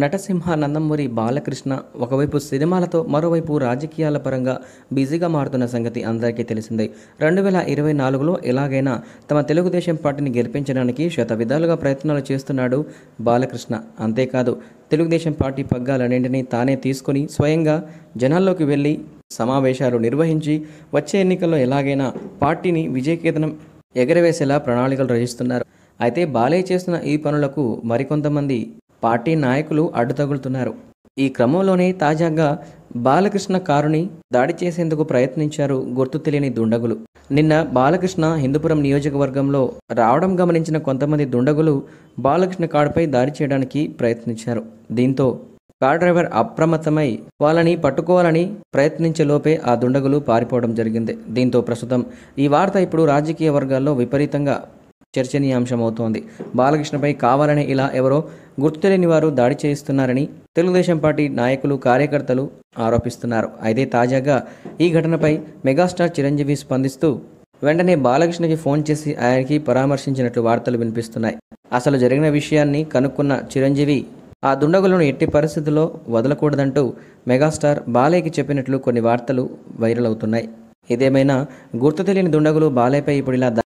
నటసింహ నందమూరి బాలకృష్ణ ఒకవైపు సినిమాలతో మరోవైపు రాజకీయాల పరంగా బిజీగా మారుతున్న సంగతి అందరికీ తెలిసిందే రెండు వేల ఇరవై నాలుగులో ఎలాగైనా తమ తెలుగుదేశం పార్టీని గెలిపించడానికి శత విధాలుగా ప్రయత్నాలు చేస్తున్నాడు బాలకృష్ణ అంతేకాదు తెలుగుదేశం పార్టీ పగ్గాలన్నింటినీ తానే తీసుకొని స్వయంగా జనాల్లోకి వెళ్ళి సమావేశాలు నిర్వహించి వచ్చే ఎన్నికల్లో ఎలాగైనా పార్టీని విజయకేతనం ఎగరవేసేలా ప్రణాళికలు రచిస్తున్నారు అయితే బాలయ్య చేస్తున్న ఈ పనులకు మరికొంతమంది పార్టీ నాయకులు అడ్డుతగులుతున్నారు ఈ క్రమంలోనే తాజాగా బాలకృష్ణ కారుని దాడి చేసేందుకు ప్రయత్నించారు గుర్తు తెలియని దుండగులు నిన్న బాలకృష్ణ హిందూపురం నియోజకవర్గంలో రావడం గమనించిన కొంతమంది దుండగులు బాలకృష్ణ కారుపై దాడి చేయడానికి ప్రయత్నించారు దీంతో కార్ డ్రైవర్ అప్రమత్తమై వాళ్ళని పట్టుకోవాలని ప్రయత్నించేలోపే ఆ దుండగులు పారిపోవడం జరిగింది దీంతో ప్రస్తుతం ఈ వార్త ఇప్పుడు రాజకీయ వర్గాల్లో విపరీతంగా చర్చనీయాంశమవుతోంది బాలకృష్ణపై కావాలని ఇలా ఎవరో గుర్తులేని వారు దాడి చేయిస్తున్నారని తెలుగుదేశం పార్టీ నాయకులు కార్యకర్తలు ఆరోపిస్తున్నారు అయితే తాజాగా ఈ ఘటనపై మెగాస్టార్ చిరంజీవి స్పందిస్తూ వెంటనే బాలకృష్ణకి ఫోన్ చేసి ఆయనకి పరామర్శించినట్లు వార్తలు వినిపిస్తున్నాయి అసలు జరిగిన విషయాన్ని కనుక్కున్న చిరంజీవి ఆ దుండగులను ఎట్టి పరిస్థితుల్లో వదలకూడదంటూ మెగాస్టార్ బాలయ్యకి చెప్పినట్లు కొన్ని వార్తలు వైరల్ అవుతున్నాయి ఇదేమైనా గుర్తు తెలియని దుండగులు బాలయ్యపై ఇప్పుడు ఇలా